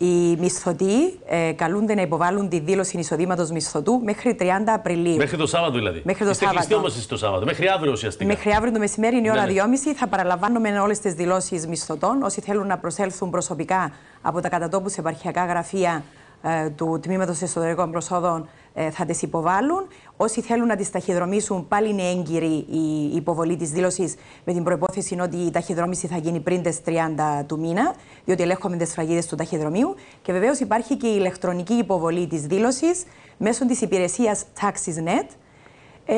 Οι μισθωτοί ε, καλούνται να υποβάλουν τη δήλωση εισοδήματος μισθωτού μέχρι 30 Απριλίου. Μέχρι το Σάββατο δηλαδή. Μέχρι το Είστε Σάββατο. όμω το Σάββατο. Μέχρι αύριο ουσιαστικά. Μέχρι αύριο το μεσημέρι είναι η ώρα ναι, 2.30 ναι. θα παραλαμβάνουμε όλες τις δηλώσεις μισθωτών. Όσοι θέλουν να προσέλθουν προσωπικά από τα κατατόπους επαρχιακά γραφεία ε, του Τμήματος Εσωτερικών Προσόδων ε, θα τις υποβάλουν. Όσοι θέλουν να τις ταχυδρομήσουν, πάλι είναι έγκυρη η υποβολή της δήλωσης με την προπόθεση ότι η ταχυδρόμηση θα γίνει πριν τις 30 του μήνα, διότι ελέγχουμε τις φραγίδες του ταχυδρομείου. Και βεβαίως υπάρχει και η ηλεκτρονική υποβολή της δήλωσης μέσω της υπηρεσίας TaxisNet, ε,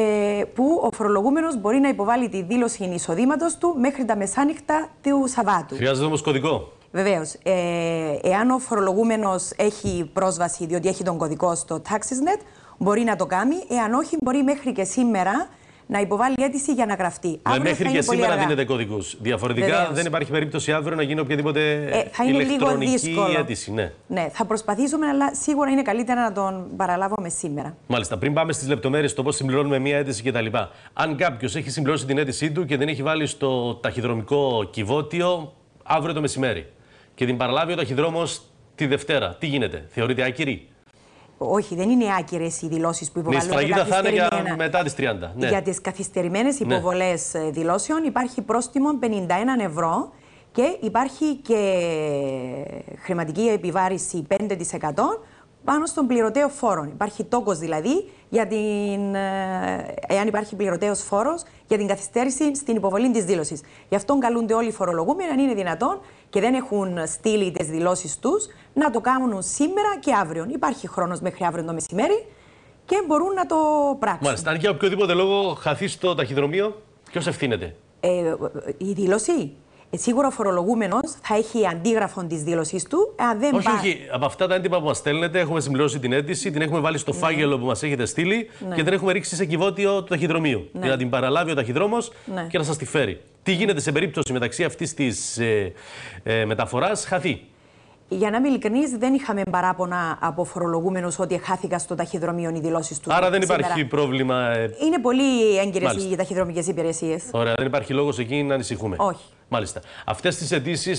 που ο φορολογούμενος μπορεί να υποβάλει τη δήλωση εισοδήματος του μέχρι τα μεσάνυχτα του Σαββάτου. Χρειάζεται όμως κωδικό. Βεβαίως. Ε, εάν ο φορολογούμενος έχει πρόσβαση, διότι έχει τον κωδικό στο TaxisNet, μπορεί να το κάνει. Εάν όχι, μπορεί μέχρι και σήμερα να υποβάλει αίτηση για να γραφτεί. Δηλαδή, μέχρι και σήμερα αργά. δίνεται κωδικούς. Διαφορετικά δεν υπάρχει περίπτωση αύριο να γίνει οποιαδήποτε ε, θα είναι ηλεκτρονική λίγο δύσκολο. αίτηση. Ναι. ναι, θα προσπαθήσουμε, αλλά σίγουρα είναι καλύτερα να τον παραλάβουμε σήμερα. Μάλιστα, πριν πάμε στις λεπτομέρειες το πώς συμπληρώνουμε μία αίτηση κτλ. Αν κάποιος έχει συμπληρώσει την αίτησή του και δεν έχει βάλει στο ταχυδρομικό κυβότιο αύριο το μεσημέρι και την παραλάβει ο ταχυδρόμος τη Δευτέρα. Τι γίνεται, θεωρείται άκυρη. Όχι, δεν είναι άκυρες οι δηλώσεις που ναι, υποβάλλονται. η σφραγίδα θα είναι για μετά τις 30. Ναι. Για τις καθυστερημένες ναι. υποβολές ε, δηλώσεων υπάρχει πρόστιμο 51 ευρώ και υπάρχει και χρηματική επιβάρηση 5% πάνω στον πληρωτέο φόρο. Υπάρχει τόκο δηλαδή, για την, ε, εάν υπάρχει πληρωτέος φόρος, για την καθυστέρηση στην υποβολή της δήλωσης. Γι' αυτό καλούνται όλοι οι φορολογούμενοι, αν είναι δυνατόν και δεν έχουν στείλει τις δηλώσεις τους, να το κάνουν σήμερα και αύριο. Υπάρχει χρόνος μέχρι αύριο το μεσημέρι και μπορούν να το πράξουν. Μάλιστα. Αν για οποιοδήποτε λόγο χαθεί το ταχυδρομείο, ποιος ευθύνεται. Ε, η δήλωση. Ε, σίγουρα φορολογούμενος θα έχει αντίγραφο της δήλωσής του. Αν δεν όχι, πά... όχι. Από αυτά τα έντυπα που μας στέλνετε, έχουμε συμπληρώσει την αίτηση, την έχουμε βάλει στο ναι. φάγελο που μας έχετε στείλει ναι. και την έχουμε ρίξει σε κυβότιο του ταχυδρομείου. Ναι. Για να την παραλάβει ο ταχυδρόμος ναι. και να σας τη φέρει. Τι γίνεται σε περίπτωση μεταξύ αυτής της ε, ε, μεταφοράς χαθεί. Για να είμαι ειλικρινής, δεν είχαμε παράπονα από φορολογούμενου ότι χάθηκα στο ταχυδρομείο οι δηλώσεις του. Άρα δεν σήμερα. υπάρχει πρόβλημα. Ε, Είναι πολύ έγκυρες οι ταχυδρομικές υπηρεσίες. Ωραία, δεν υπάρχει λόγος εκεί να ανησυχούμε. Όχι. Μάλιστα. Αυτές τις αιτήσεις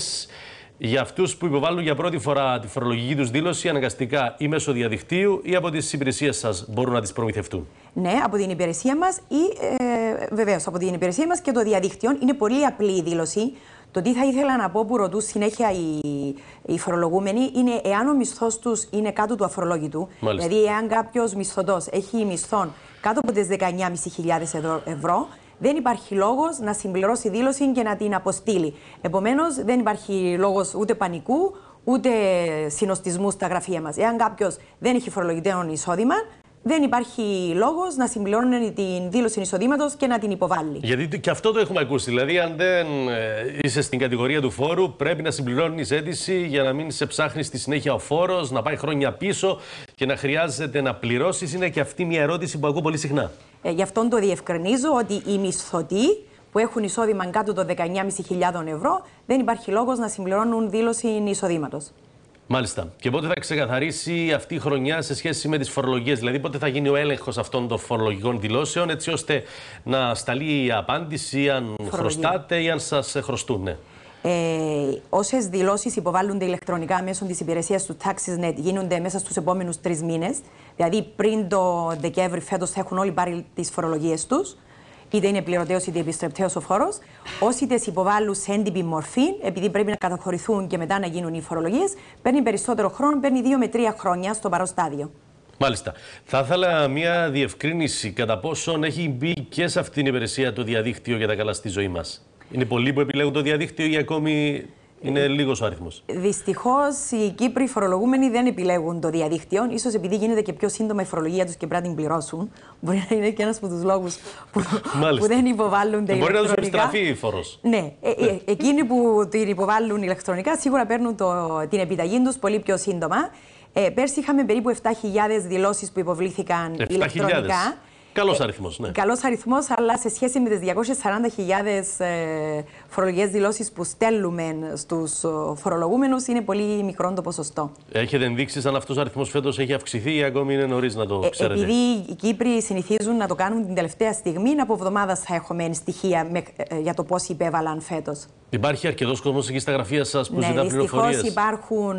για αυτούς που υποβάλλουν για πρώτη φορά τη φορολογική τους δήλωση αναγκαστικά ή μέσω διαδικτύου ή από τις υπηρεσίες σας μπορούν να τις προμηθευτούν. Ναι, από την υπηρεσία μας ή ε, βεβαίως από την υπηρεσία μας και το διαδίκτυο. Είναι πολύ απλή η δήλωση. Το τι θα ήθελα να πω που ρωτούν συνέχεια οι, οι φορολογούμενοι είναι εάν ο μισθός τους είναι κάτω του αφορολόγητου. Μάλιστα. Δηλαδή, εάν κάποιος μισθωτός έχει μισθόν κάτω από τις 19.500 ευρώ, δεν υπάρχει λόγος να συμπληρώσει δήλωση και να την αποστείλει. Επομένως, δεν υπάρχει λόγος ούτε πανικού, ούτε συνοστισμού στα γραφεία μας. Εάν κάποιος δεν έχει φορολογητέων εισόδημα, δεν υπάρχει λόγος να συμπληρώνει την δήλωση εισοδήματο και να την υποβάλει. Γιατί και αυτό το έχουμε ακούσει. Δηλαδή, αν δεν ε, είσαι στην κατηγορία του φόρου, πρέπει να συμπληρώνεις αίτηση για να μην σε ψάχνει στη συνέχεια ο φόρος, να πάει χρόνια πίσω και να χρειάζεται να πληρώσεις. Είναι και αυτή μια ερώτηση που ακούω πολύ συχνά. Ε, γι' αυτό το διευκρινίζω ότι οι μισθωτοί που έχουν εισόδημα κάτω των 19.500 ευρώ δεν υπάρχει λόγος να συμπληρώνουν δήλωση εισοδήματο. Μάλιστα. Και πότε θα ξεκαθαρίσει αυτή η χρονιά σε σχέση με τις φορολογίες, δηλαδή πότε θα γίνει ο έλεγχος αυτών των φορολογικών δηλώσεων, έτσι ώστε να σταλεί η απάντηση αν Φορολογία. χρωστάτε ή αν σας χρωστούν. Ναι. Ε, ε Όσες δηλώσεις υποβάλλονται ηλεκτρονικά μέσω της υπηρεσίας του TaxisNet γίνονται μέσα στους επόμενους τρεις μήνες, δηλαδή πριν το Δεκέμβρη φέτος θα έχουν όλοι πάρει τις φορολογίες τους είτε είναι πληρωτέο είτε επιστρεπτέο ο φόρο. Όσοι τις υποβάλλουν σε έντυπη μορφή, επειδή πρέπει να καταχωρηθούν και μετά να γίνουν οι φορολογίες, παίρνει περισσότερο χρόνο, παίρνει 2 με 3 χρόνια στο παρόσταδιο. Μάλιστα. Θα ήθελα μια διευκρίνηση κατά πόσον έχει μπει και σε αυτήν την υπηρεσία το διαδίκτυο για τα καλά στη ζωή μας. Είναι πολλοί που επιλέγουν το διαδίκτυο ή ακόμη είναι λίγος ο αριθμός. Δυστυχώς οι Κύπροι φορολογούμενοι δεν επιλέγουν το διαδίκτυο. σω επειδή γίνεται και πιο σύντομα η φορολογία τους και πρέπει να την πληρώσουν. Μπορεί να είναι και ένας από τους λόγους που, που, δεν υποβάλλονται. Ε, μπορεί να τους επιστραφεί η φόρος. Ναι. Ε, ε, ναι. εκείνοι που την υποβάλλουν ηλεκτρονικά σίγουρα παίρνουν το, την επιταγή τους πολύ πιο σύντομα. Ε, πέρσι είχαμε περίπου 7.000 δηλώσεις που υποβλήθηκαν ηλεκτρονικά. Καλός αριθμός, ναι. Καλός αριθμός, αλλά σε σχέση με τις 240.000 ε, φορολογικές δηλώσεις που στέλνουμε στους ε, φορολογούμενους, είναι πολύ μικρό το ποσοστό. Έχετε ενδείξει αν αυτός ο αριθμός φέτος έχει αυξηθεί ή ακόμη είναι νωρίς να το ε, ξέρετε. Ε, επειδή οι Κύπροι συνηθίζουν να το κάνουν την τελευταία στιγμή, από εβδομάδα θα έχουμε στοιχεία με, για το πώς υπέβαλαν φέτος. Υπάρχει αρκετός κόσμος εκεί στα γραφεία σας που ναι, ζητά πληροφορίε. Ναι, υπάρχουν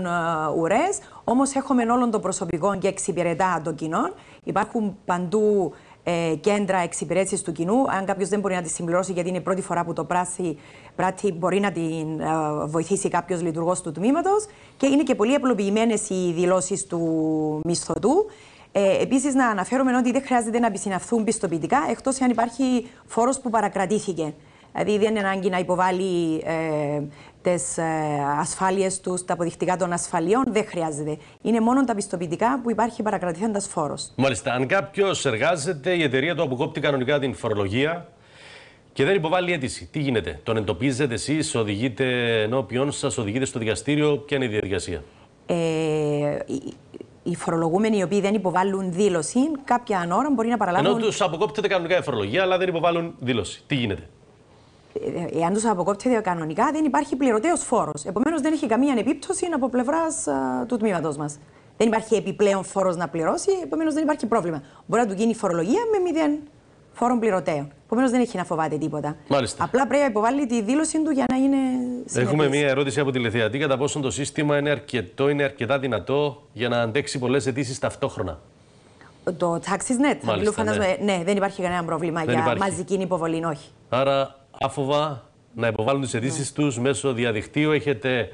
ουρές, όμως έχουμε όλων των προσωπικών και εξυπηρετά των κοινών. Υπάρχουν παντού ε, κέντρα εξυπηρέτησης του κοινού. Αν κάποιος δεν μπορεί να τη συμπληρώσει, γιατί είναι πρώτη φορά που το πράσι πράττει, μπορεί να την ε, βοηθήσει κάποιος λειτουργός του τμήματος. Και είναι και πολύ απλοποιημένες οι δηλώσεις του μισθωτού. Ε, Επίσης, να αναφέρουμε ότι δεν χρειάζεται να επισυναυθούν πιστοποιητικά, εκτός αν υπάρχει φόρος που παρακρατήθηκε. Δηλαδή δεν είναι ανάγκη να υποβάλει ε, τι ε, ασφάλειες τους, τα αποδεικτικά των ασφαλιών. Δεν χρειάζεται. Είναι μόνο τα πιστοποιητικά που υπάρχει παρακρατηθέντας φόρος. Μάλιστα. Αν κάποιος εργάζεται, η εταιρεία του αποκόπτει κανονικά την φορολογία και δεν υποβάλλει αίτηση. Τι γίνεται, τον εντοπίζετε εσείς, οδηγείτε ενώπιον σας, οδηγείτε στο δικαστήριο, ποια είναι η διαδικασία. Ε, οι φορολογούμενοι οι οποίοι δεν υποβάλλουν δήλωση, κάποια ανώρα μπορεί να παραλάβουν. Ενώ τους αποκόπτεται κανονικά η φορολογία, αλλά δεν υποβάλλουν δήλωση. Τι γίνεται εάν τους αποκόπτεται κανονικά, δεν υπάρχει πληρωτέος φόρος. Επομένως, δεν έχει καμία επίπτωση από πλευράς του τμήματο μας. Δεν υπάρχει επιπλέον φόρος να πληρώσει, επομένως δεν υπάρχει πρόβλημα. Μπορεί να του γίνει φορολογία με μηδέν φόρων πληρωτέων. Επομένως δεν έχει να φοβάται τίποτα. Μάλιστα. Απλά πρέπει να υποβάλει τη δήλωσή του για να είναι συνεχής. Έχουμε μία ερώτηση από τη Λεθιατή. κατά πόσο το σύστημα είναι αρκετό, είναι αρκετά δυνατό για να αντέξει πολλές αιτήσεις ταυτόχρονα. Το TaxisNet. ναι. ναι, δεν υπάρχει κανένα πρόβλημα δεν για υπάρχει. μαζική υποβολή, όχι. Άρα άφοβα να υποβάλουν τις αιτήσει ναι. τους μέσω διαδικτύου. Έχετε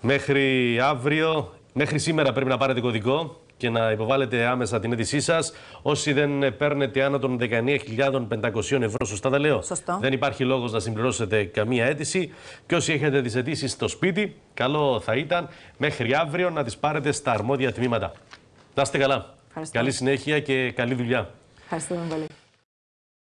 μέχρι αύριο, μέχρι σήμερα πρέπει να πάρετε κωδικό και να υποβάλλετε άμεσα την αίτησή σας. Όσοι δεν παίρνετε άνω των 19.500 ευρώ, σωστά τα λέω. Σωστό. Δεν υπάρχει λόγος να συμπληρώσετε καμία αίτηση. Και όσοι έχετε τις αιτήσεις στο σπίτι, καλό θα ήταν μέχρι αύριο να τις πάρετε στα αρμόδια τμήματα. Να είστε καλά. Καλή συνέχεια και καλή δουλειά. Ευχαριστούμε πολύ.